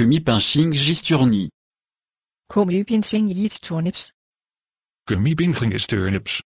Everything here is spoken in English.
Gummibinching eats turnips. Gummibinching is turnips.